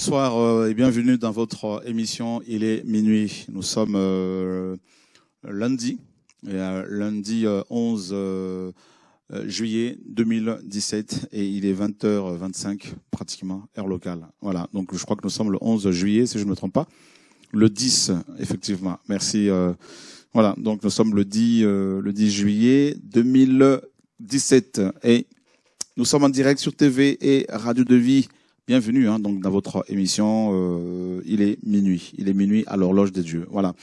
Bonsoir euh, et bienvenue dans votre euh, émission Il est minuit. Nous sommes euh, lundi, lundi 11 juillet 2017 et il est 20h25 pratiquement, heure locale. Voilà, donc je crois que nous sommes le 11 juillet si je ne me trompe pas. Le 10, effectivement. Merci. voilà, donc nous sommes le 10, le 10 juillet 2017 et nous sommes en direct sur TV et Radio de Vie. Bienvenue hein, donc dans votre émission. Euh, il est minuit, il est minuit à l'horloge des dieux. Voilà.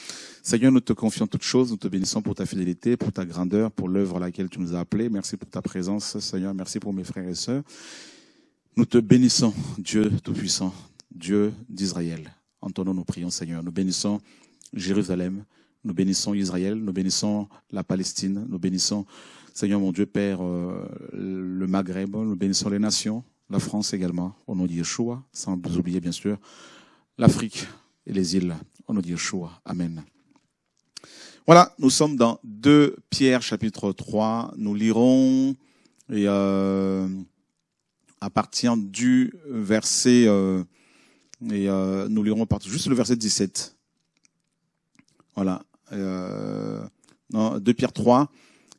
Seigneur, nous te confions toutes choses, nous te bénissons pour ta fidélité, pour ta grandeur, pour l'œuvre à laquelle tu nous as appelés. Merci pour ta présence, Seigneur. Merci pour mes frères et sœurs. Nous te bénissons, Dieu Tout-Puissant, Dieu d'Israël. En ton nom, nous prions, Seigneur. Nous bénissons Jérusalem, nous bénissons Israël, nous bénissons la Palestine, nous bénissons, Seigneur mon Dieu, Père, euh, le Maghreb, nous bénissons les nations, la France également, au nom de Yeshua, sans oublier bien sûr l'Afrique et les îles, au nom de Yeshua. Amen. Voilà, nous sommes dans 2 Pierre chapitre 3. Nous lirons et, euh, à partir du verset, euh, et, euh, nous lirons à partir, juste le verset 17. Voilà, euh, non, 2 Pierre 3,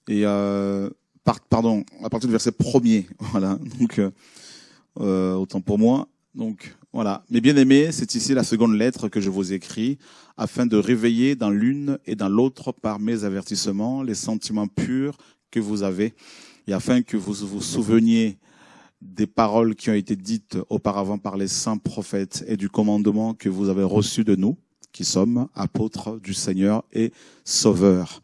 et, euh, par, pardon, à partir du verset 1er. Voilà, donc euh, euh, autant pour moi. Donc voilà. Mes bien-aimés, c'est ici la seconde lettre que je vous écris, afin de réveiller dans l'une et dans l'autre par mes avertissements les sentiments purs que vous avez, et afin que vous vous souveniez des paroles qui ont été dites auparavant par les saints prophètes et du commandement que vous avez reçu de nous, qui sommes apôtres du Seigneur et sauveurs.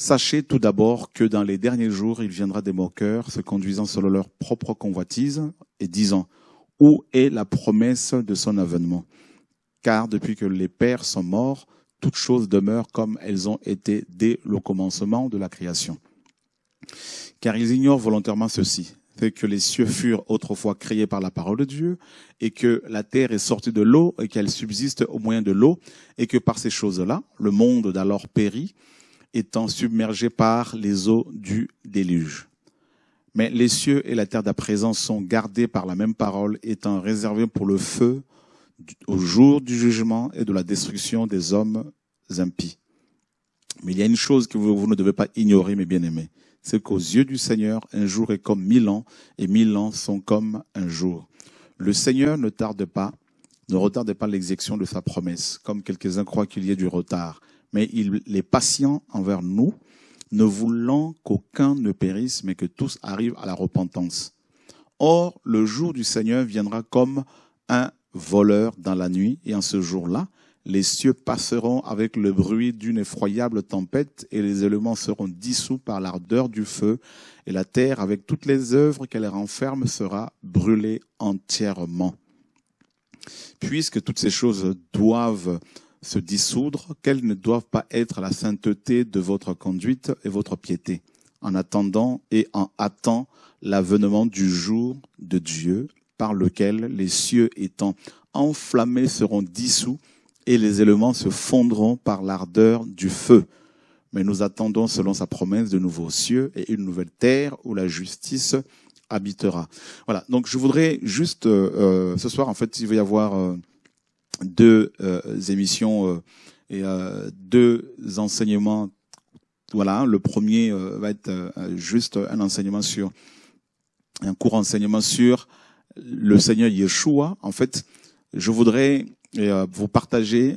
Sachez tout d'abord que dans les derniers jours, il viendra des moqueurs se conduisant selon leur propre convoitise et disant Où est la promesse de son avènement Car depuis que les pères sont morts, toutes choses demeurent comme elles ont été dès le commencement de la création. Car ils ignorent volontairement ceci c'est que les cieux furent autrefois créés par la parole de Dieu, et que la terre est sortie de l'eau, et qu'elle subsiste au moyen de l'eau, et que par ces choses-là, le monde d'alors périt, étant submergés par les eaux du déluge. Mais les cieux et la terre d'à présent sont gardés par la même parole, étant réservés pour le feu au jour du jugement et de la destruction des hommes impies. Mais il y a une chose que vous, ne devez pas ignorer, mes bien-aimés, c'est qu'aux yeux du Seigneur, un jour est comme mille ans, et mille ans sont comme un jour. Le Seigneur ne tarde pas, ne retarde pas l'exécution de sa promesse, comme quelques-uns croient qu'il y ait du retard mais il est patient envers nous, ne voulant qu'aucun ne périsse, mais que tous arrivent à la repentance. Or, le jour du Seigneur viendra comme un voleur dans la nuit, et en ce jour-là, les cieux passeront avec le bruit d'une effroyable tempête, et les éléments seront dissous par l'ardeur du feu, et la terre, avec toutes les œuvres qu'elle renferme, sera brûlée entièrement. Puisque toutes ces choses doivent se dissoudre, qu'elle ne doivent pas être la sainteté de votre conduite et votre piété, en attendant et en attendant l'avènement du jour de Dieu, par lequel les cieux étant enflammés seront dissous et les éléments se fondront par l'ardeur du feu. Mais nous attendons, selon sa promesse, de nouveaux cieux et une nouvelle terre où la justice habitera. Voilà, donc je voudrais juste, euh, euh, ce soir, en fait, il va y avoir... Euh, deux euh, émissions euh, et euh, deux enseignements. Voilà, le premier va être juste un enseignement sur un court enseignement sur le Seigneur Yeshua. En fait, je voudrais vous partager,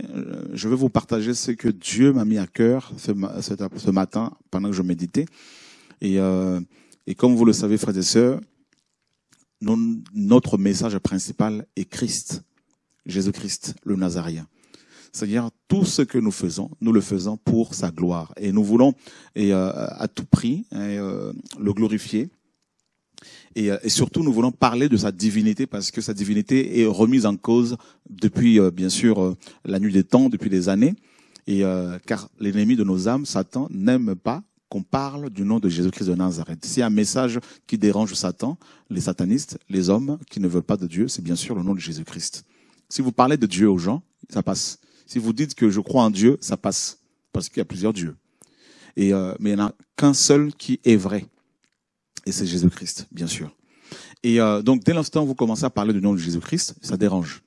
je vais vous partager ce que Dieu m'a mis à cœur ce, matin pendant que je méditais. Et, et comme vous le savez, frères et sœurs, notre message principal est Christ. Jésus-Christ le Nazaréen. C'est-à-dire tout ce que nous faisons, nous le faisons pour sa gloire. Et nous voulons et, euh, à tout prix hein, euh, le glorifier. Euh, et, surtout, nous voulons parler de sa divinité parce que sa divinité est remise en cause depuis, bien sûr, la nuit des temps, depuis des années. Et car l'ennemi de nos âmes, Satan, n'aime pas qu'on parle du nom de Jésus-Christ de Nazareth. C'est un message qui dérange Satan, les satanistes, les hommes qui ne veulent pas de Dieu, c'est bien sûr le nom de Jésus-Christ. Si vous parlez de Dieu aux gens, ça passe. Si vous dites que je crois en Dieu, ça passe. Parce qu'il y a plusieurs dieux. Et, euh, mais il n'y en a qu'un seul qui est vrai. Et c'est Jésus-Christ, bien sûr. Et euh, donc, dès l'instant où vous commencez à parler du nom de Jésus-Christ, ça dérange.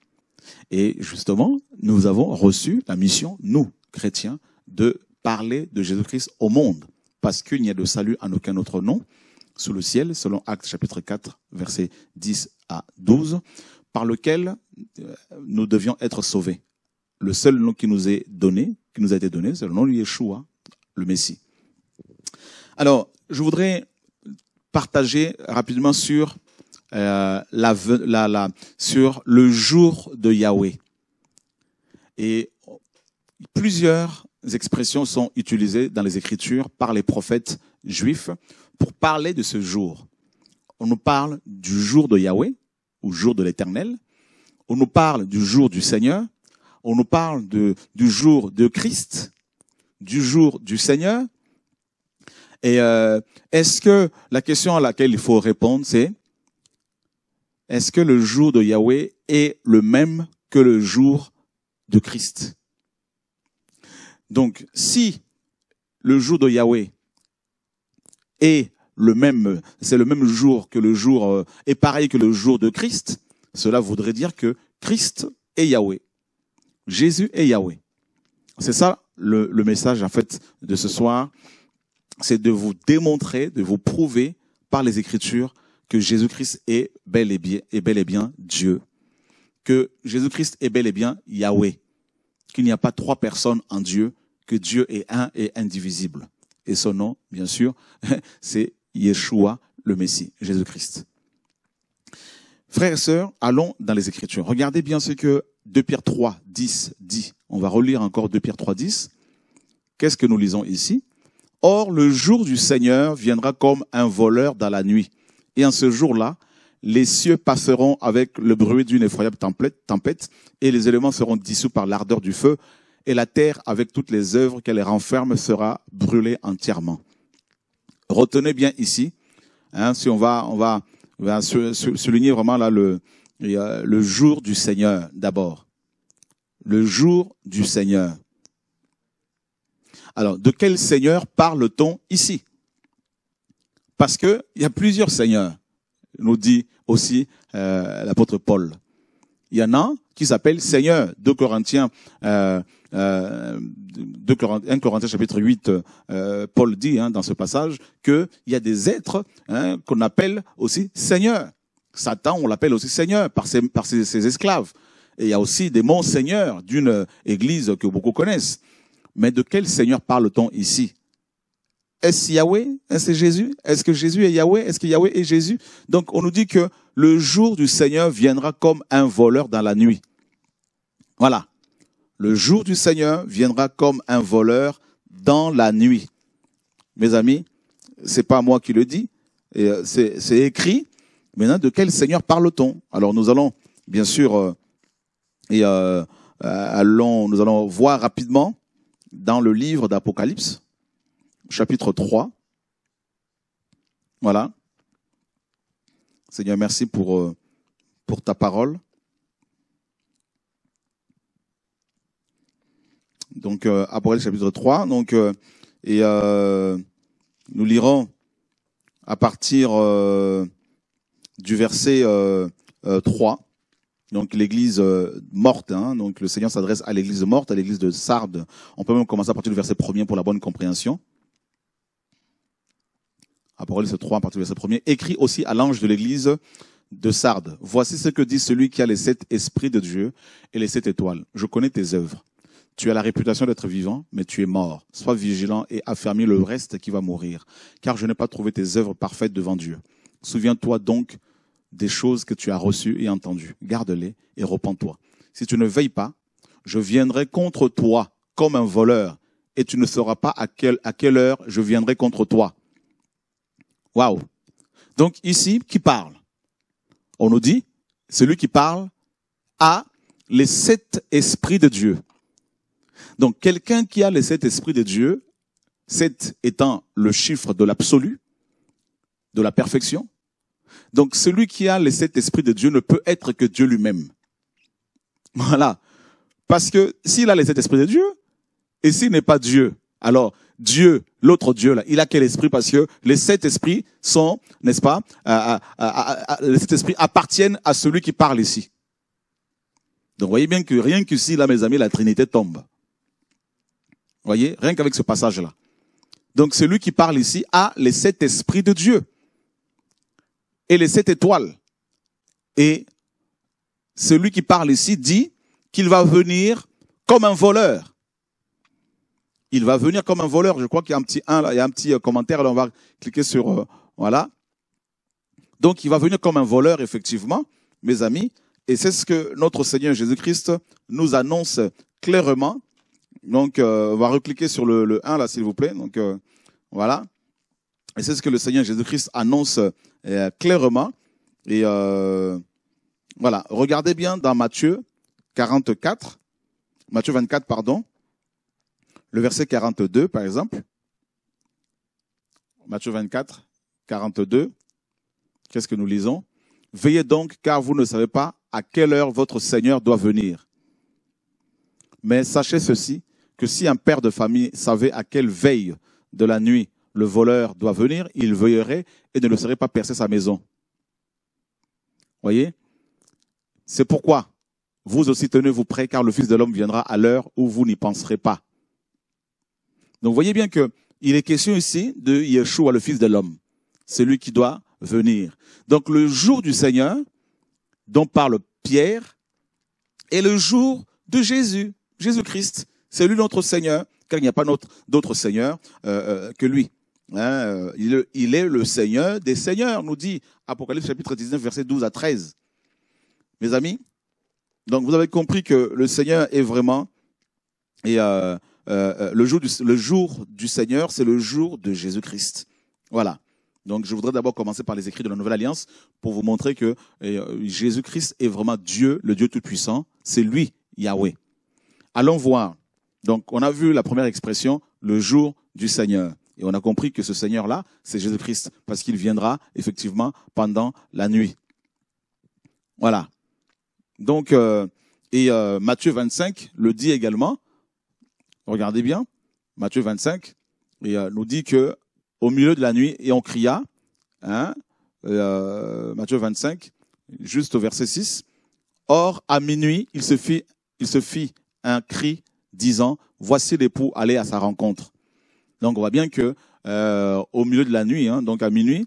Et justement, nous avons reçu la mission, nous, chrétiens, de parler de Jésus-Christ au monde, parce qu'il n'y a de salut en aucun autre nom sous le ciel, selon Actes chapitre 4, versets 10 à 12 par lequel euh, nous devions être sauvés. Le seul nom qui nous est donné, qui nous a été donné, c'est le nom de Yeshua, le Messie. Alors, je voudrais partager rapidement sur euh, la, la, sur le jour de Yahweh. Et plusieurs expressions sont utilisées dans les Écritures par les prophètes juifs pour parler de ce jour. On nous parle du jour de Yahweh, au jour de l'éternel. On nous parle du jour du Seigneur. On nous parle de, du jour de Christ, du jour du Seigneur. Et euh, est-ce que la question à laquelle il faut répondre, c'est est-ce que le jour de Yahweh est le même que le jour de Christ Donc, si le jour de Yahweh est le même, c'est le même jour que le jour euh, est pareil que le jour de Christ, cela voudrait dire que Christ est Yahweh. Jésus est Yahweh. C'est ça le, message en fait de ce soir, c'est de vous démontrer, de vous prouver par les Écritures que Jésus-Christ est bel et bien, est bel et bien Dieu, que Jésus-Christ est bel et bien Yahweh, qu'il n'y a pas trois personnes en Dieu, que Dieu est un et indivisible. Et son nom, bien sûr, c'est Yeshua, le Messie, Jésus-Christ. Frères et sœurs, allons dans les Écritures. Regardez bien ce que 2 Pierre 3, 10 dit. On va relire encore 2 Pierre 3, 10. Qu'est-ce que nous lisons ici Or, le jour du Seigneur viendra comme un voleur dans la nuit. Et en ce jour-là, les cieux passeront avec le bruit d'une effroyable tempête, et les éléments seront dissous par l'ardeur du feu, et la terre, avec toutes les œuvres qu'elle renferme, sera brûlée entièrement. Retenez bien ici, hein, si on va, on va, souligner vraiment là le, le jour du Seigneur d'abord. Le jour du Seigneur. Alors, de quel Seigneur parle-t-on ici Parce qu'il y a plusieurs Seigneurs, nous dit aussi euh, l'apôtre Paul il y en a qui s'appellent Seigneur. De Corinthiens, euh, euh Corinthiens, chapitre 8, euh, Paul dit hein, dans ce passage qu'il y a des êtres hein, qu'on appelle aussi Seigneur. Satan, on l'appelle aussi Seigneur par ses, esclaves. Et il y a aussi des mots Seigneur d'une église que beaucoup connaissent. Mais de quel Seigneur parle-t-on ici est-ce Yahweh Est-ce Jésus Est-ce que Jésus est Yahweh Est-ce que Yahweh est Jésus Donc on nous dit que le jour du Seigneur viendra comme un voleur dans la nuit. Voilà. Le jour du Seigneur viendra comme un voleur dans la nuit. Mes amis, c'est pas moi qui le dis, euh, c'est écrit. Maintenant, de quel Seigneur parle-t-on Alors nous allons, bien sûr, euh, et euh, allons, nous allons voir rapidement dans le livre d'Apocalypse chapitre 3. Voilà. Seigneur, merci pour, euh, pour ta parole. Donc, euh, Apocalypse chapitre 3. Donc, euh, et euh, nous lirons à partir du verset 3. Donc l'église morte, hein. donc le Seigneur s'adresse à l'église morte, à l'église de Sardes. On peut même commencer à partir du verset premier pour la bonne compréhension ce 3, en particulier verset 1 écrit aussi à l'ange de l'église de Sardes. Voici ce que dit celui qui a les sept esprits de Dieu et les sept étoiles. Je connais tes œuvres. Tu as la réputation d'être vivant, mais tu es mort. Sois vigilant et affermis le reste qui va mourir, car je n'ai pas trouvé tes œuvres parfaites devant Dieu. Souviens-toi donc des choses que tu as reçues et entendues. Garde-les et repends toi Si tu ne veilles pas, je viendrai contre toi comme un voleur, et tu ne sauras pas à quelle, à quelle heure je viendrai contre toi. Waouh. Donc ici, qui parle On nous dit, celui qui parle a les sept esprits de Dieu. Donc quelqu'un qui a les sept esprits de Dieu, sept étant le chiffre de l'absolu, de la perfection. Donc celui qui a les sept esprits de Dieu ne peut être que Dieu lui-même. Voilà. Parce que s'il a les sept esprits de Dieu, et s'il n'est pas Dieu, alors, Dieu, l'autre Dieu, là, il a quel esprit Parce que les sept esprits sont, n'est-ce pas, euh, euh, euh, les sept esprits appartiennent à celui qui parle ici. Donc, voyez bien que rien qu'ici, là, mes amis, la Trinité tombe. Voyez, rien qu'avec ce passage-là. Donc, celui qui parle ici a les sept esprits de Dieu et les sept étoiles. Et celui qui parle ici dit qu'il va venir comme un voleur il va venir comme un voleur. Je crois qu'il y a un petit un, là, il y a un petit euh, commentaire, là, on va cliquer sur euh, voilà. Donc il va venir comme un voleur, effectivement, mes amis. Et c'est ce que notre Seigneur Jésus-Christ nous annonce clairement. Donc euh, on va recliquer sur le, 1 là, s'il vous plaît. Donc voilà. Et c'est ce que le Seigneur Jésus-Christ annonce clairement. Et voilà, regardez bien dans Matthieu 44, Matthieu 24, pardon, le verset 42, par exemple. Matthieu 24, 42. Qu'est-ce que nous lisons Veillez donc, car vous ne savez pas à quelle heure votre Seigneur doit venir. Mais sachez ceci, que si un père de famille savait à quelle veille de la nuit le voleur doit venir, il veillerait et ne le serait pas percer sa maison. Voyez C'est pourquoi vous aussi tenez-vous prêts, car le Fils de l'homme viendra à l'heure où vous n'y penserez pas. Donc vous voyez bien que il est question ici de Yeshua, le Fils de l'homme, C'est celui qui doit venir. Donc le jour du Seigneur, dont parle Pierre, est le jour de Jésus, Jésus-Christ. C'est lui notre Seigneur, car il n'y a pas d'autre Seigneur euh, euh, que lui. Hein, euh, il, est le Seigneur des Seigneurs, nous dit Apocalypse chapitre 19, verset 12 à 13. Mes amis, donc vous avez compris que le Seigneur est vraiment et euh, euh, le, jour du, le jour du Seigneur, c'est le jour de Jésus-Christ. Voilà. Donc je voudrais d'abord commencer par les écrits de la Nouvelle Alliance pour vous montrer que euh, Jésus-Christ est vraiment Dieu, le Dieu Tout-Puissant. C'est lui, Yahweh. Allons voir. Donc on a vu la première expression, le jour du Seigneur. Et on a compris que ce Seigneur-là, c'est Jésus-Christ, parce qu'il viendra effectivement pendant la nuit. Voilà. Donc, et Matthieu 25 le dit également, Regardez bien, Matthieu 25, et euh, nous dit que au milieu de la nuit, et on cria, hein, euh, Matthieu 25, juste au verset 6, Or, à minuit, il se fit, il se fit un cri disant, Voici l'époux aller à sa rencontre. Donc on voit bien que euh, au milieu de la nuit, hein, donc à minuit,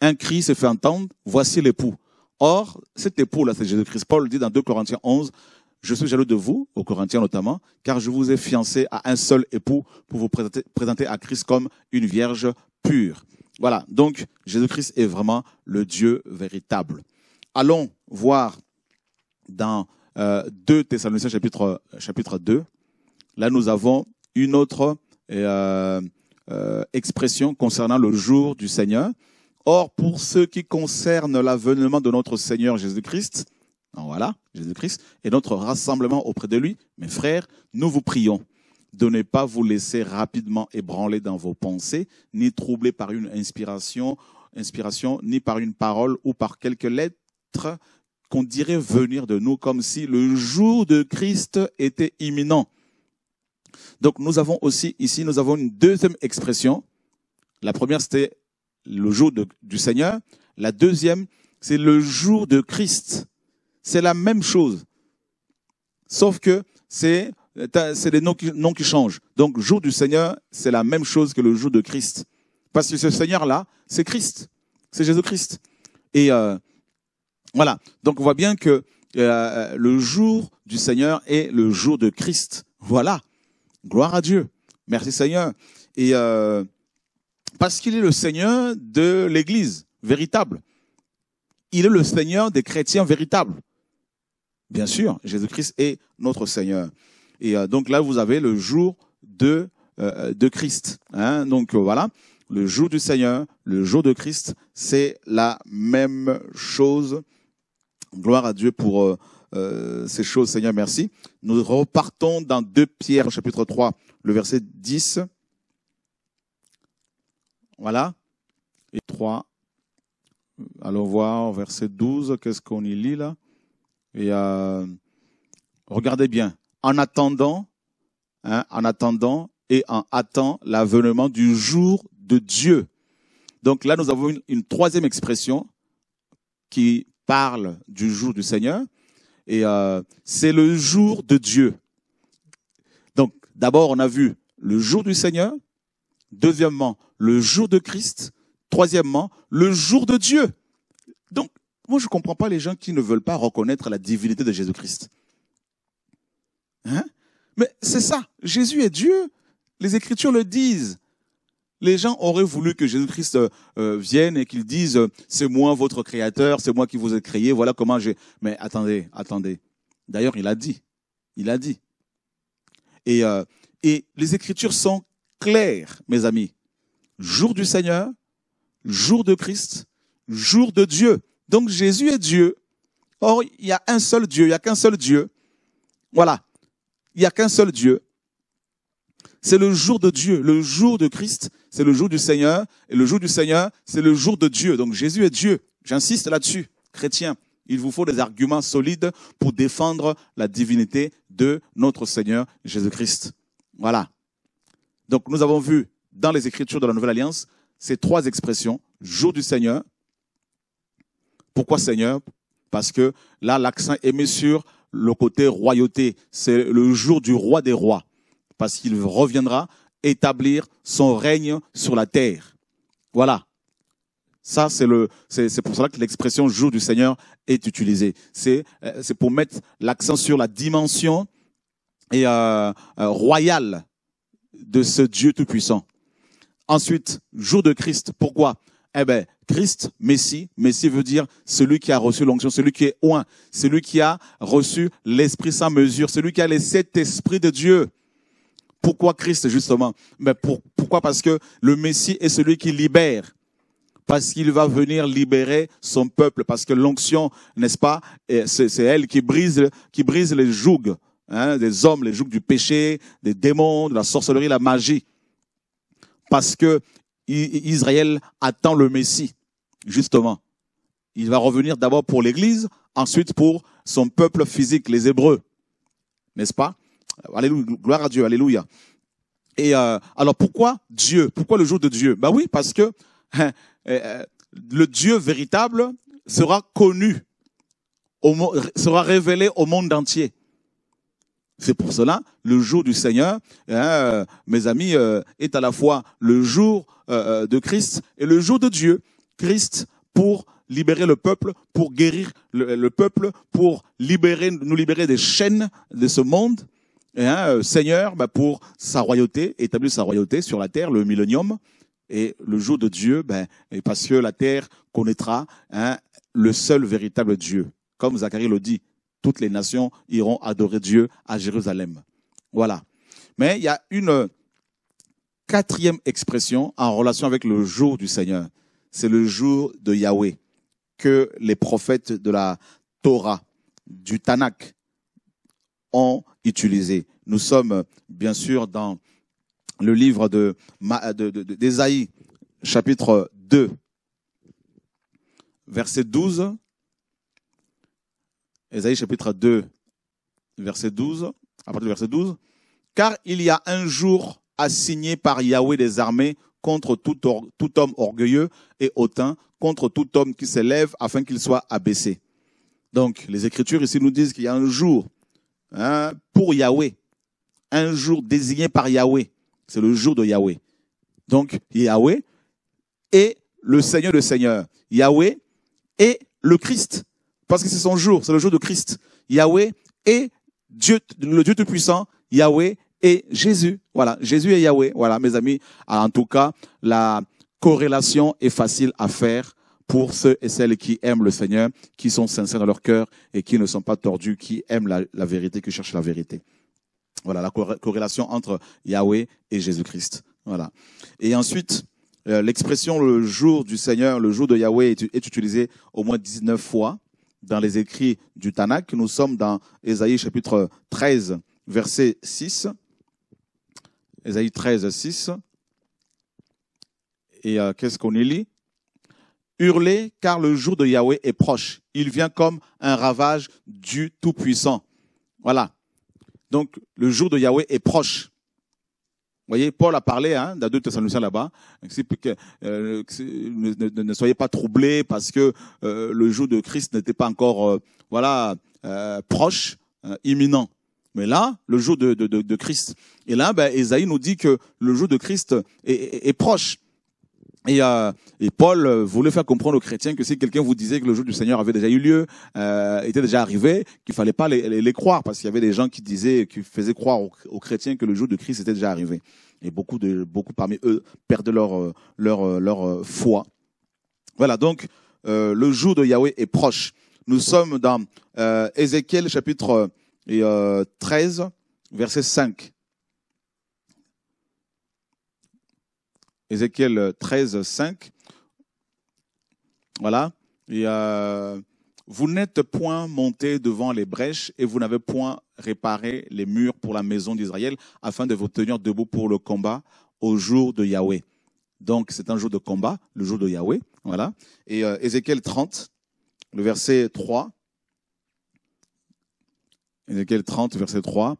un cri se fait entendre, voici l'époux. Or, cet époux-là, c'est Jésus-Christ. Paul dit dans 2 Corinthiens 11, je suis jaloux de vous, aux Corinthiens notamment, car je vous ai fiancé à un seul époux pour vous présenter, à Christ comme une vierge pure. Voilà, donc Jésus-Christ est vraiment le Dieu véritable. Allons voir dans euh, 2 Thessaloniciens chapitre, chapitre 2. Là, nous avons une autre euh, euh, expression concernant le jour du Seigneur. Or, pour ce qui concerne l'avènement de notre Seigneur Jésus-Christ, voilà, Jésus-Christ, et notre rassemblement auprès de lui. Mes frères, nous vous prions de ne pas vous laisser rapidement ébranler dans vos pensées, ni troubler par une inspiration, inspiration, ni par une parole ou par quelques lettres qu'on dirait venir de nous comme si le jour de Christ était imminent. Donc nous avons aussi ici, nous avons une deuxième expression. La première, c'était le jour du Seigneur. La deuxième, c'est le jour de Christ c'est la même chose. Sauf que c'est des noms qui, noms qui changent. Donc, jour du Seigneur, c'est la même chose que le jour de Christ. Parce que ce Seigneur-là, c'est Christ. C'est Jésus-Christ. Et euh, voilà. Donc, on voit bien que euh, le jour du Seigneur est le jour de Christ. Voilà. Gloire à Dieu. Merci Seigneur. Et euh, parce qu'il est le Seigneur de l'Église véritable. Il est le Seigneur des chrétiens véritables. Bien sûr, Jésus-Christ est notre Seigneur. Et euh, donc là, vous avez le jour de, euh, de Christ. Hein. donc euh, voilà, le jour du Seigneur, le jour de Christ, c'est la même chose. Gloire à Dieu pour ces choses, Seigneur, merci. Nous repartons dans 2 Pierre, chapitre 3, le verset 10. Voilà. Et 3. Allons voir verset 12, qu'est-ce qu'on y lit là et euh, regardez bien, en attendant, hein, en attendant et en attendant l'avènement du jour de Dieu. Donc là, nous avons une, troisième expression qui parle du jour du Seigneur, et euh, c'est le jour de Dieu. Donc d'abord, on a vu le jour du Seigneur, deuxièmement, le jour de Christ, troisièmement, le jour de Dieu. Donc moi, je ne comprends pas les gens qui ne veulent pas reconnaître la divinité de Jésus-Christ. Hein? Mais c'est ça, Jésus est Dieu. Les Écritures le disent. Les gens auraient voulu que Jésus-Christ euh, euh, vienne et qu'il dise euh, c'est moi votre créateur, c'est moi qui vous ai créé, voilà comment j'ai. Mais attendez, attendez. D'ailleurs, il a dit, il a dit. Et, et les Écritures sont claires, mes amis. Jour du Seigneur, jour de Christ, jour de Dieu. Donc Jésus est Dieu. Or, il y a un seul Dieu, il n'y a qu'un seul Dieu. Voilà, il n'y a qu'un seul Dieu. C'est le jour de Dieu, le jour de Christ, c'est le jour du Seigneur, et le jour du Seigneur, c'est le jour de Dieu. Donc Jésus est Dieu. J'insiste là-dessus, chrétien. Il vous faut des arguments solides pour défendre la divinité de notre Seigneur Jésus-Christ. Voilà. Donc nous avons vu dans les Écritures de la Nouvelle Alliance ces trois expressions, jour du Seigneur, pourquoi Seigneur Parce que là, l'accent est mis sur le côté royauté. C'est le jour du roi des rois, parce qu'il reviendra établir son règne sur la terre. Voilà. Ça, c'est le, c'est, pour cela que l'expression jour du Seigneur est utilisée. C'est, euh, c'est pour mettre l'accent sur la dimension et euh, euh, royale de ce Dieu tout-puissant. Ensuite, jour de Christ. Pourquoi eh ben, Christ, Messie, Messie veut dire celui qui a reçu l'onction, celui qui est oint, celui qui a reçu l'Esprit sans mesure, celui qui a les sept esprits de Dieu. Pourquoi Christ, justement Mais ben, Pourquoi Parce que le Messie est celui qui libère. Parce qu'il va venir libérer son peuple. Parce que l'onction, n'est-ce pas, c'est elle qui brise, qui brise les jougs hein, des hommes, les jougs du péché, des démons, de la sorcellerie, la magie. Parce que Israël attend le Messie, justement. Il va revenir d'abord pour l'Église, ensuite pour son peuple physique, les Hébreux. N'est-ce pas Alléluia, gloire à Dieu, alléluia. Et euh, alors pourquoi Dieu Pourquoi le jour de Dieu Bah oui, parce que euh, euh, le Dieu véritable sera connu, sera révélé au monde entier. C'est pour cela, le jour du Seigneur, hein, euh, mes amis, euh, est à la fois le jour euh, de Christ et le jour de Dieu. Christ pour libérer le peuple, pour guérir le, peuple, pour libérer, nous libérer des chaînes de ce monde. Et, hein, Seigneur, bah, pour sa royauté, établir sa royauté sur la terre, le millénium. Et le jour de Dieu, ben, et parce que la terre connaîtra hein, le seul véritable Dieu, comme Zacharie le dit, toutes les nations iront adorer Dieu à Jérusalem. Voilà. Mais il y a une euh, quatrième expression en relation avec le jour du Seigneur. C'est le jour de Yahweh que les prophètes de la Torah, du Tanakh, ont utilisé. Nous sommes bien sûr dans le livre de, d'Ésaïe, chapitre 2, verset 12 Ésaïe chapitre 2, verset 12, à partir du verset 12, car il y a un jour assigné par Yahweh des armées contre tout, homme orgueilleux et hautain, contre tout homme qui s'élève afin qu'il soit abaissé. Donc les Écritures ici nous disent qu'il y a un jour hein, pour Yahweh, un jour désigné par Yahweh, c'est le jour de Yahweh. Donc Yahweh est le Seigneur le Seigneur, Yahweh est le Christ. Parce que c'est son jour, c'est le jour de Christ. Yahweh et Dieu, le Dieu Tout-Puissant, Yahweh et Jésus. Voilà, Jésus et Yahweh. Voilà, mes amis. Ah, en tout cas, la corrélation est facile à faire pour ceux et celles qui aiment le Seigneur, qui sont sincères dans leur cœur et qui ne sont pas tordus, qui aiment la, vérité, qui cherchent la vérité. Voilà la corrélation entre Yahweh et Jésus-Christ. Voilà. Et ensuite, euh, l'expression le jour du Seigneur, le jour de Yahweh est, utilisée au moins 19 fois dans les écrits du Tanakh. Nous sommes dans Ésaïe chapitre 13, verset 6. Ésaïe 13, 6. Et euh, qu'est-ce qu'on y lit Hurlez, car le jour de Yahweh est proche. Il vient comme un ravage du Tout-Puissant. Voilà. Donc, le jour de Yahweh est proche. Vous voyez, Paul a parlé hein, dans là-bas. Euh, ne, ne, soyez pas troublés parce que euh, le jour de Christ n'était pas encore euh, voilà euh, proche, imminent. Mais là, le jour de, de, de, Christ. Et là, ben, Esaïe nous dit que le jour de Christ est proche. Euh, et, Paul euh, voulait faire comprendre aux chrétiens que si quelqu'un vous disait que le jour du Seigneur avait déjà eu lieu, euh, était déjà arrivé, qu'il fallait pas les, croire parce qu'il y avait des gens qui disaient, qui faisaient croire aux, chrétiens que le jour de Christ était déjà arrivé. Et beaucoup de beaucoup parmi eux perdent leur leur leur foi. Voilà donc le jour de Yahweh est proche. Nous sommes dans Ézéchiel chapitre 13 verset 5. Ézéchiel 13, euh, 5. Voilà. Euh, vous n'êtes point monté devant les brèches et vous n'avez point réparé les murs pour la maison d'Israël afin de vous tenir debout pour le combat au jour de Yahweh. Donc c'est un jour de combat, le jour de Yahweh. Voilà. Et euh, Ézéchiel 30, le verset 3. Ézéchiel 30, verset 3.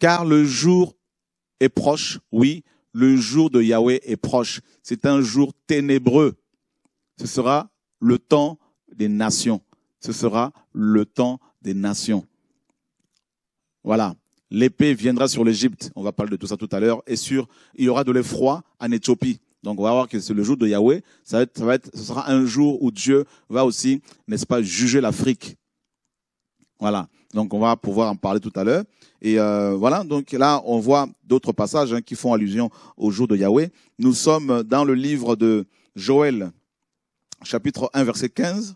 Car le jour est proche, oui, le jour de Yahweh est proche. C'est un jour ténébreux. Ce sera le temps des nations. Ce sera le temps des nations. Voilà. L'épée viendra sur l'Égypte. On va parler de tout ça tout à l'heure. Et sur, il y aura de l'effroi en Éthiopie. Donc on va voir que c'est le jour de Yahweh. Ça va, être, ce sera un jour où Dieu va aussi, n'est-ce pas, juger l'Afrique. Voilà. Donc on va pouvoir en parler tout à l'heure. Et euh, voilà, donc là on voit d'autres passages hein, qui font allusion au jour de Yahweh. Nous sommes dans le livre de Joël, chapitre 1, verset 15.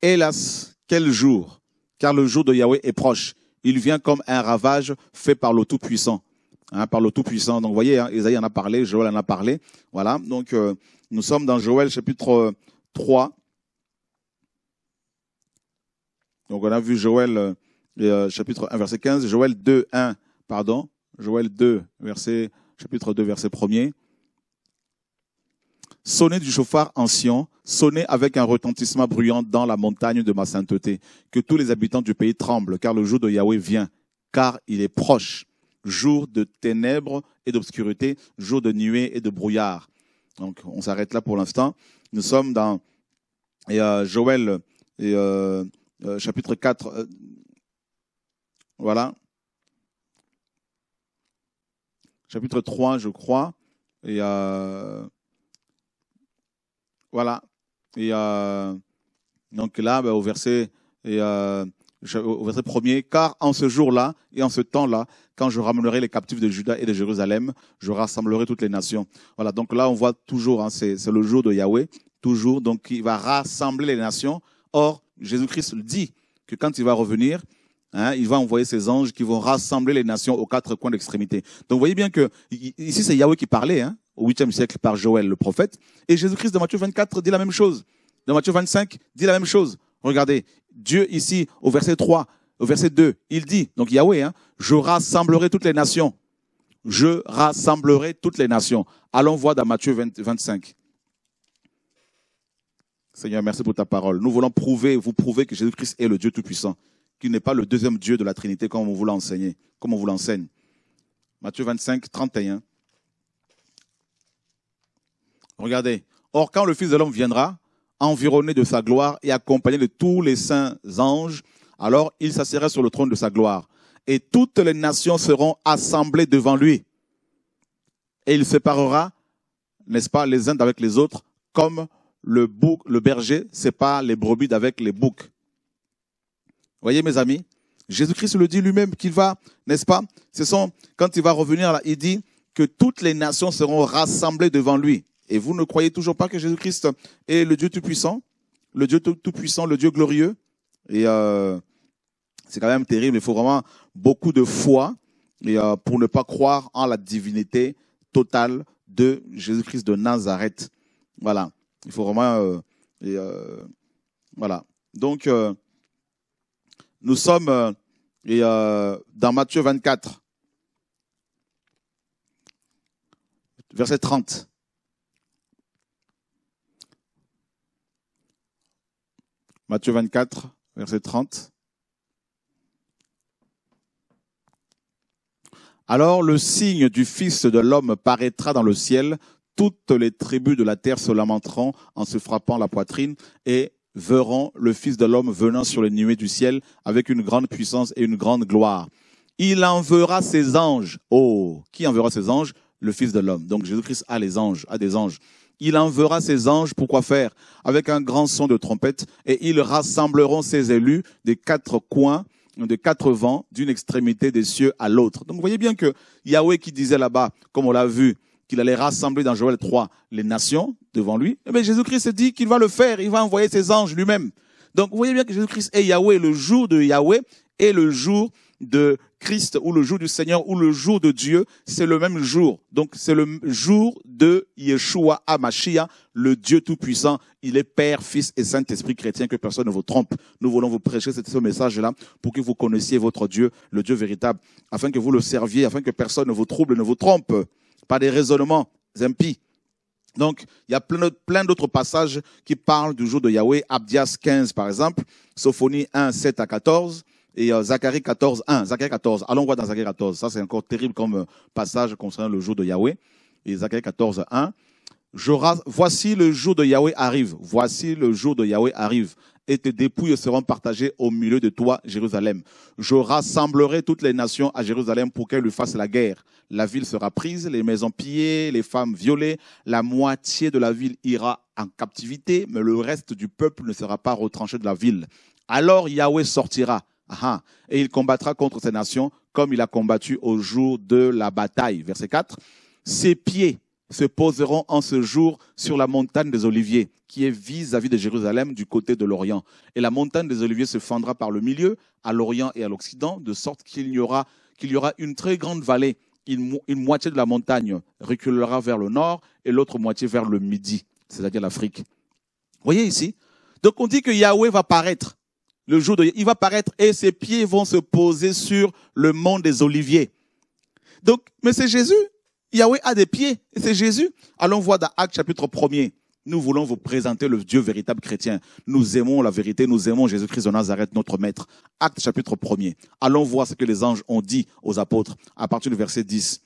Hélas, quel jour Car le jour de Yahweh est proche. Il vient comme un ravage fait par le Tout-Puissant. Hein, par le Tout-Puissant. Donc vous voyez, hein, Isaïe en a parlé, Joël en a parlé. Voilà, donc... Euh, nous sommes dans Joël chapitre 3. Euh, Donc on a vu Joël euh, euh, chapitre 1 verset 15, Joël 2 1 pardon, Joël 2 verset chapitre 2 verset 1er. Sonnez du chauffard ancien, sonnez avec un retentissement bruyant dans la montagne de ma sainteté, que tous les habitants du pays tremblent, car le jour de Yahweh vient, car il est proche, jour de ténèbres et d'obscurité, jour de nuée et de brouillard, donc on s'arrête là pour l'instant. Nous sommes dans et, euh, Joël et, euh, euh, chapitre 4. voilà. Chapitre 3, je crois. Et voilà. Et donc là, bah, au verset et, au verset premier, car en ce jour-là et en ce temps-là, quand je ramènerai les captifs de Juda et de Jérusalem, je rassemblerai toutes les nations. Voilà, donc là on voit toujours, hein, c'est le jour de Yahweh, toujours, donc il va rassembler les nations. Or, Jésus-Christ dit que quand il va revenir, hein, il va envoyer ses anges qui vont rassembler les nations aux quatre coins d'extrémité. Donc vous voyez bien que ici c'est Yahweh qui parlait hein, au 8e siècle par Joël le prophète, et Jésus-Christ de Matthieu 24 dit la même chose. Dans Matthieu 25 dit la même chose. Regardez, Dieu ici, au verset 3, au verset 2, il dit, donc Yahweh, hein, je rassemblerai toutes les nations. Je rassemblerai toutes les nations. Allons voir dans Matthieu 25. Seigneur, merci pour ta parole. Nous voulons prouver, vous prouver que Jésus-Christ est le Dieu Tout-Puissant, qu'il n'est pas le deuxième Dieu de la Trinité comme on vous l'enseigne. Comme on vous l'enseigne. Matthieu 25, 31. Regardez. Or, quand le Fils de l'homme viendra, environné de sa gloire et accompagné de tous les saints anges. Alors il s'assiera sur le trône de sa gloire. Et toutes les nations seront assemblées devant lui. Et il séparera, n'est-ce pas, les uns avec les autres, comme le, bouc, le berger sépare les brebis d'avec les boucs. Voyez mes amis, Jésus-Christ le dit lui-même qu'il va, n'est-ce pas, ce sont, quand il va revenir, là, il dit que toutes les nations seront rassemblées devant lui. Et vous ne croyez toujours pas que Jésus-Christ est le Dieu Tout-Puissant, le Dieu Tout-Puissant, le Dieu glorieux. Et euh, c'est quand même terrible. Il faut vraiment beaucoup de foi euh, pour ne pas croire en la divinité totale de Jésus-Christ de Nazareth. Voilà. Il faut vraiment... Euh, voilà. Donc, nous sommes dans Matthieu 24, verset 30. Matthieu 24, verset 30. Alors le signe du Fils de l'homme paraîtra dans le ciel, toutes les tribus de la terre se lamenteront en se frappant la poitrine et verront le Fils de l'homme venant sur les nuées du ciel avec une grande puissance et une grande gloire. Il enverra ses anges. Oh, qui enverra ses anges Le Fils de l'homme. Donc Jésus-Christ a les anges, a des anges. Il enverra ses anges pour quoi faire Avec un grand son de trompette, et ils rassembleront ses élus des quatre coins, de quatre vents, d'une extrémité des cieux à l'autre. Donc vous voyez bien que Yahweh qui disait là-bas, comme on l'a vu, qu'il allait rassembler dans Joël 3 les nations devant lui, mais eh Jésus-Christ dit qu'il va le faire, il va envoyer ses anges lui-même. Donc vous voyez bien que Jésus-Christ est Yahweh, le jour de Yahweh est le jour de Christ ou le jour du Seigneur ou le jour de Dieu, c'est le même jour. Donc c'est le jour de Yeshua Hamashiach, le Dieu Tout-Puissant. Il est Père, Fils et Saint-Esprit chrétien, que personne ne vous trompe. Nous voulons vous prêcher ce message-là pour que vous connaissiez votre Dieu, le Dieu véritable, afin que vous le serviez, afin que personne ne vous trouble, ne vous trompe par des raisonnements impies. Donc, il y a plein d'autres passages qui parlent du jour de Yahweh. Abdias 15, par exemple, Sophonie 1, 7 à 14, et euh, Zacharie 14, 1. Zacharie 14. Allons voir dans Zacharie 14. Ça, c'est encore terrible comme euh, passage concernant le jour de Yahweh. Et Zacharie 14, voici le jour de Yahweh arrive. Voici le jour de Yahweh arrive. Et tes dépouilles seront partagées au milieu de toi, Jérusalem. Je rassemblerai toutes les nations à Jérusalem pour qu'elles lui fassent la guerre. La ville sera prise, les maisons pillées, les femmes violées. La moitié de la ville ira en captivité, mais le reste du peuple ne sera pas retranché de la ville. Alors Yahweh sortira et il combattra contre ces nations comme il a combattu au jour de la bataille. Verset 4. Ses pieds se poseront en ce jour sur la montagne des Oliviers, qui est vis-à-vis de Jérusalem du côté de l'Orient. Et la montagne des Oliviers se fendra par le milieu, à l'Orient et à l'Occident, de sorte qu'il y, aura, qu'il y aura une très grande vallée. Une, une moitié de la montagne reculera vers le nord et l'autre moitié vers le midi, c'est-à-dire l'Afrique. Voyez ici Donc on dit que Yahweh va paraître le jour de, il va paraître et ses pieds vont se poser sur le mont des Oliviers. Donc, mais c'est Jésus. Yahweh a des pieds. Et c'est Jésus. Allons voir dans Acte chapitre 1er. Nous voulons vous présenter le Dieu véritable chrétien. Nous aimons la vérité, nous aimons Jésus-Christ de Nazareth, notre Maître. Acte chapitre 1er. Allons voir ce que les anges ont dit aux apôtres à partir du verset 10.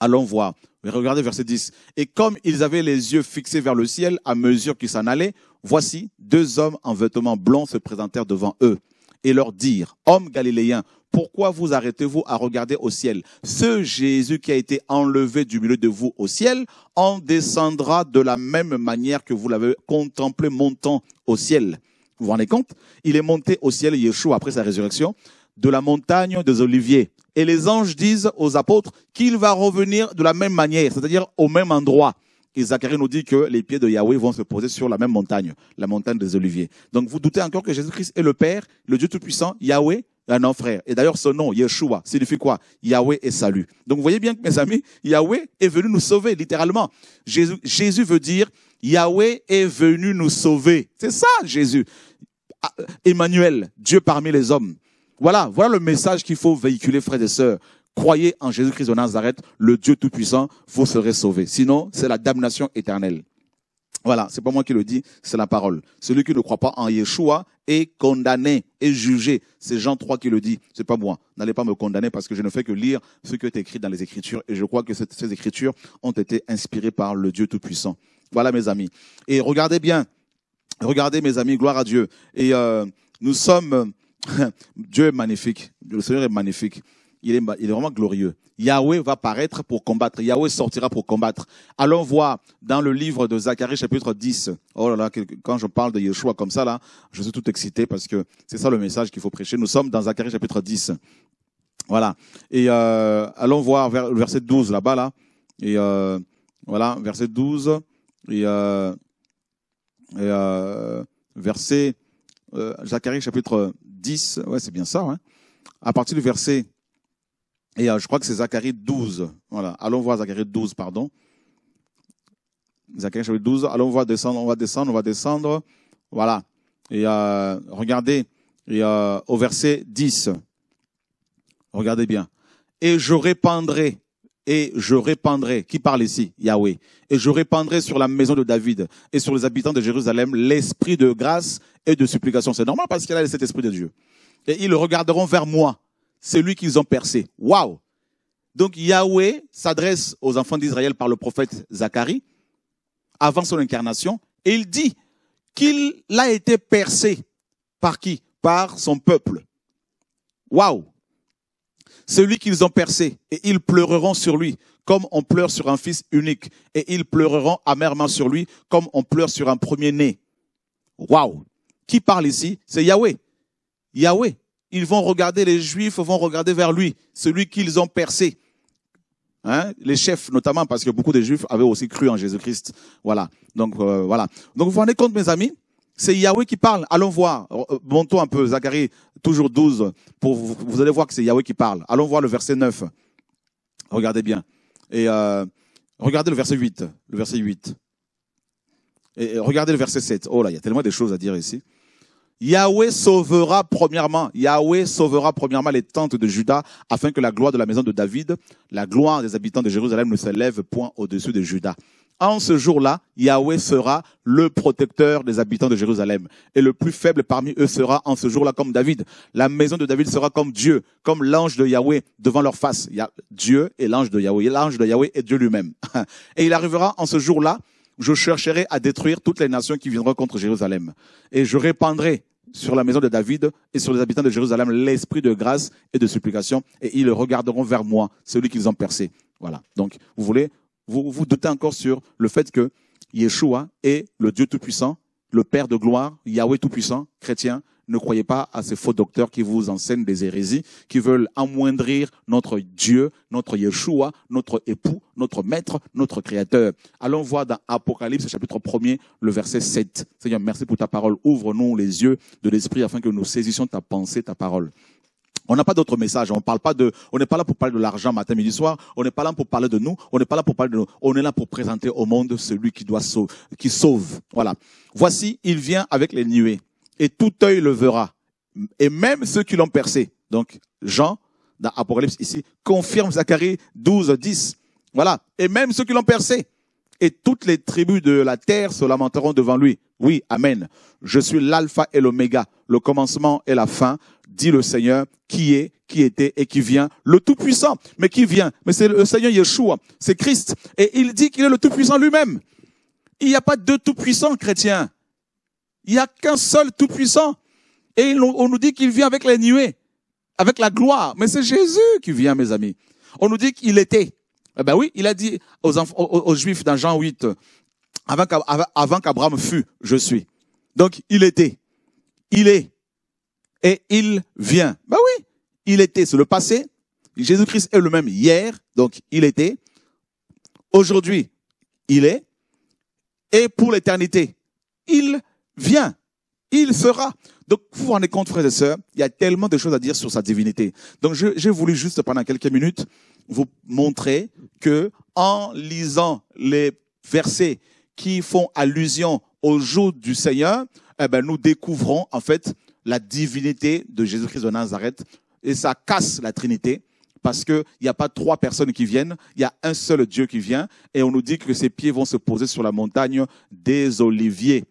Allons voir. Regardez verset 10. Et comme ils avaient les yeux fixés vers le ciel à mesure qu'ils s'en allaient, voici, deux hommes en vêtements blancs se présentèrent devant eux et leur dirent, Hommes galiléens, pourquoi vous arrêtez-vous à regarder au ciel Ce Jésus qui a été enlevé du milieu de vous au ciel en descendra de la même manière que vous l'avez contemplé montant au ciel. Vous vous rendez compte Il est monté au ciel, Yeshua, après sa résurrection, de la montagne des Oliviers et les anges disent aux apôtres qu'il va revenir de la même manière, c'est-à-dire au même endroit. Et Zacharie nous dit que les pieds de Yahweh vont se poser sur la même montagne, la montagne des Oliviers. Donc vous doutez encore que Jésus-Christ est le Père, le Dieu Tout-Puissant, Yahweh un non, frère. Et d'ailleurs, ce nom, Yeshua, signifie quoi Yahweh est salut. Donc, vous voyez bien que, mes amis, Yahweh est venu nous sauver, littéralement. Jésus, Jésus veut dire, Yahweh est venu nous sauver. C'est ça, Jésus. Ah, Emmanuel, Dieu parmi les hommes. Voilà, voilà le message qu'il faut véhiculer, frères et sœurs. Croyez en Jésus-Christ de Nazareth, le Dieu Tout-Puissant, vous serez sauvés. Sinon, c'est la damnation éternelle. Voilà, c'est pas moi qui le dis, c'est la parole. Celui qui ne croit pas en Yeshua est condamné, et jugé. C'est Jean 3 qui le dit, c'est pas moi. N'allez pas me condamner parce que je ne fais que lire ce qui est écrit dans les Écritures et je crois que ces Écritures ont été inspirées par le Dieu Tout-Puissant. Voilà mes amis. Et regardez bien, regardez mes amis, gloire à Dieu. Et euh, nous sommes Dieu est magnifique. Le Seigneur est magnifique. Il est, il est, vraiment glorieux. Yahweh va paraître pour combattre. Yahweh sortira pour combattre. Allons voir dans le livre de Zacharie, chapitre 10. Oh là là, quand je parle de Yeshua comme ça, là, je suis tout excité parce que c'est ça le message qu'il faut prêcher. Nous sommes dans Zacharie, chapitre 10. Voilà. Et euh, allons voir vers, le verset 12 là-bas, là. Et euh, voilà, verset 12. Et, euh, verset Zacharie, chapitre 10, ouais, c'est bien ça, hein. à partir du verset, et euh, je crois que c'est Zacharie 12, voilà, allons voir Zacharie 12, pardon. Zacharie 12, allons voir descendre, on va descendre, on va descendre, voilà. Et euh, regardez, et, euh, au verset 10, regardez bien. Et je répandrai et je répandrai, qui parle ici, Yahweh, et je répandrai sur la maison de David et sur les habitants de Jérusalem l'esprit de grâce et de supplication. C'est normal parce qu'il a cet esprit de Dieu. Et ils regarderont vers moi, celui qu'ils ont percé. Waouh! Donc Yahweh s'adresse aux enfants d'Israël par le prophète Zacharie avant son incarnation et il dit qu'il a été percé par qui? Par son peuple. Waouh! celui qu'ils ont percé, et ils pleureront sur lui, comme on pleure sur un fils unique, et ils pleureront amèrement sur lui, comme on pleure sur un premier-né. Waouh Qui parle ici C'est Yahweh. Yahweh. Ils vont regarder, les Juifs vont regarder vers lui, celui qu'ils ont percé. Hein, les chefs notamment, parce que beaucoup de Juifs avaient aussi cru en Jésus-Christ. Voilà. Donc euh, voilà. Donc vous vous rendez compte, mes amis, c'est Yahweh qui parle. Allons voir. Montons un peu, Zacharie, toujours 12, pour vous, allez voir que c'est Yahweh qui parle. Allons voir le verset 9. Regardez bien. Euh, et regardez le verset 8. Le verset 8. Et regardez le verset 7. Oh là, il y a tellement de choses à dire ici. Yahweh sauvera premièrement, Yahweh sauvera premièrement les tentes de Judas, afin que la gloire de la maison de David, la gloire des habitants de Jérusalem ne s'élève point au-dessus de Judas. En ce jour-là, Yahweh sera le protecteur des habitants de Jérusalem. Et le plus faible parmi eux sera en ce jour-là comme David. La maison de David sera comme Dieu, comme l'ange de Yahweh devant leur face. Il y a Dieu et l'ange de Yahweh. L'ange de Yahweh est Dieu lui-même. Et il arrivera en ce jour-là, je chercherai à détruire toutes les nations qui viendront contre Jérusalem. Et je répandrai sur la maison de David et sur les habitants de Jérusalem l'esprit de grâce et de supplication, et ils regarderont vers moi, celui qu'ils ont percé. Voilà. Donc, vous voulez, vous vous doutez encore sur le fait que Yeshua est le Dieu Tout-Puissant, le Père de gloire, Yahweh Tout-Puissant, chrétien. Ne croyez pas à ces faux docteurs qui vous enseignent des hérésies, qui veulent amoindrir notre Dieu, notre Yeshua, notre époux, notre maître, notre créateur. Allons voir dans Apocalypse chapitre 1 le verset 7. Seigneur, merci pour ta parole. Ouvre-nous les yeux de l'esprit afin que nous saisissions ta pensée, ta parole. On n'a pas d'autre message. On parle pas de, on n'est pas là pour parler de l'argent matin, midi, soir. On n'est pas là pour parler de nous. On n'est pas là pour parler de nous. On est là pour présenter au monde celui qui doit sauver, qui sauve. Voilà. Voici, il vient avec les nuées et tout œil le verra et même ceux qui l'ont percé. Donc, Jean, dans Apocalypse ici, confirme Zacharie 12, 10. Voilà. Et même ceux qui l'ont percé. Et toutes les tribus de la terre se lamenteront devant lui. Oui, Amen. Je suis l'alpha et l'oméga, le commencement et la fin, dit le Seigneur, qui est, qui était et qui vient, le Tout-Puissant. Mais qui vient Mais c'est le Seigneur Yeshua, c'est Christ. Et il dit qu'il est le Tout-Puissant lui-même. Il n'y a pas deux Tout-Puissants chrétiens. Il n'y a qu'un seul Tout-Puissant. Et on nous dit qu'il vient avec les nuées, avec la gloire. Mais c'est Jésus qui vient, mes amis. On nous dit qu'il était. Eh ben oui, il a dit aux, aux Juifs dans Jean 8, avant qu'Abraham fût, je suis. Donc il était, il est et il vient. Ben oui, il était, c'est le passé. Jésus-Christ est le même hier, donc il était. Aujourd'hui, il est. Et pour l'éternité, il vient. Il sera. Donc, vous vous rendez compte, frères et sœurs, il y a tellement de choses à dire sur sa divinité. Donc, j'ai voulu juste pendant quelques minutes vous montrer que en lisant les versets qui font allusion au jour du Seigneur, eh ben, nous découvrons en fait la divinité de Jésus-Christ de Nazareth. Et ça casse la Trinité parce qu'il n'y a pas trois personnes qui viennent, il y a un seul Dieu qui vient. Et on nous dit que ses pieds vont se poser sur la montagne des Oliviers.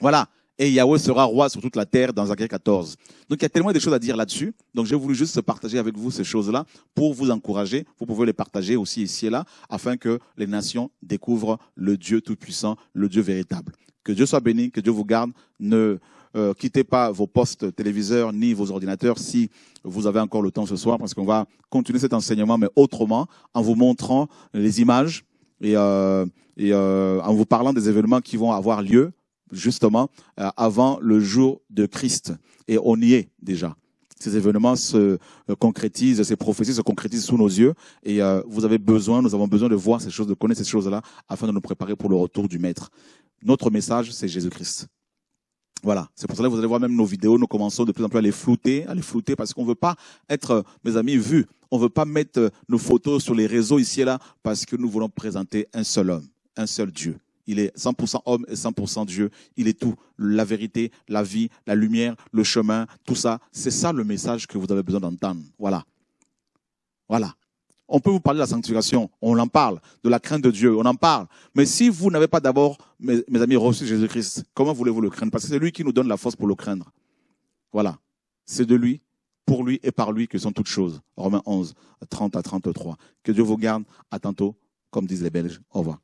Voilà et Yahweh sera roi sur toute la terre dans Zacharie 14. Donc il y a tellement de choses à dire là-dessus. Donc j'ai voulu juste partager avec vous ces choses-là pour vous encourager. Vous pouvez les partager aussi ici et là afin que les nations découvrent le Dieu tout-puissant, le Dieu véritable. Que Dieu soit béni, que Dieu vous garde. Ne euh, quittez pas vos postes téléviseurs ni vos ordinateurs si vous avez encore le temps ce soir parce qu'on va continuer cet enseignement mais autrement en vous montrant les images et, euh, euh, en vous parlant des événements qui vont avoir lieu justement, euh, avant le jour de Christ. Et on y est déjà. Ces événements se euh, concrétisent, ces prophéties se concrétisent sous nos yeux. Et euh, vous avez besoin, nous avons besoin de voir ces choses, de connaître ces choses-là, afin de nous préparer pour le retour du Maître. Notre message, c'est Jésus-Christ. Voilà, c'est pour cela que vous allez voir même nos vidéos, nous commençons de plus en plus à les flouter, à les flouter parce qu'on ne veut pas être, mes amis, vus. On ne veut pas mettre nos photos sur les réseaux ici et là parce que nous voulons présenter un seul homme, un seul Dieu, il est 100% homme et 100% Dieu. Il est tout. La vérité, la vie, la lumière, le chemin, tout ça. C'est ça le message que vous avez besoin d'entendre. Voilà. Voilà. On peut vous parler de la sanctification, on en parle, de la crainte de Dieu, on en parle. Mais si vous n'avez pas d'abord, mes, amis, reçu Jésus-Christ, comment voulez-vous le craindre Parce que c'est lui qui nous donne la force pour le craindre. Voilà. C'est de lui, pour lui et par lui que sont toutes choses. Romains 11, 30 à 33. Que Dieu vous garde. À tantôt, comme disent les Belges. Au revoir.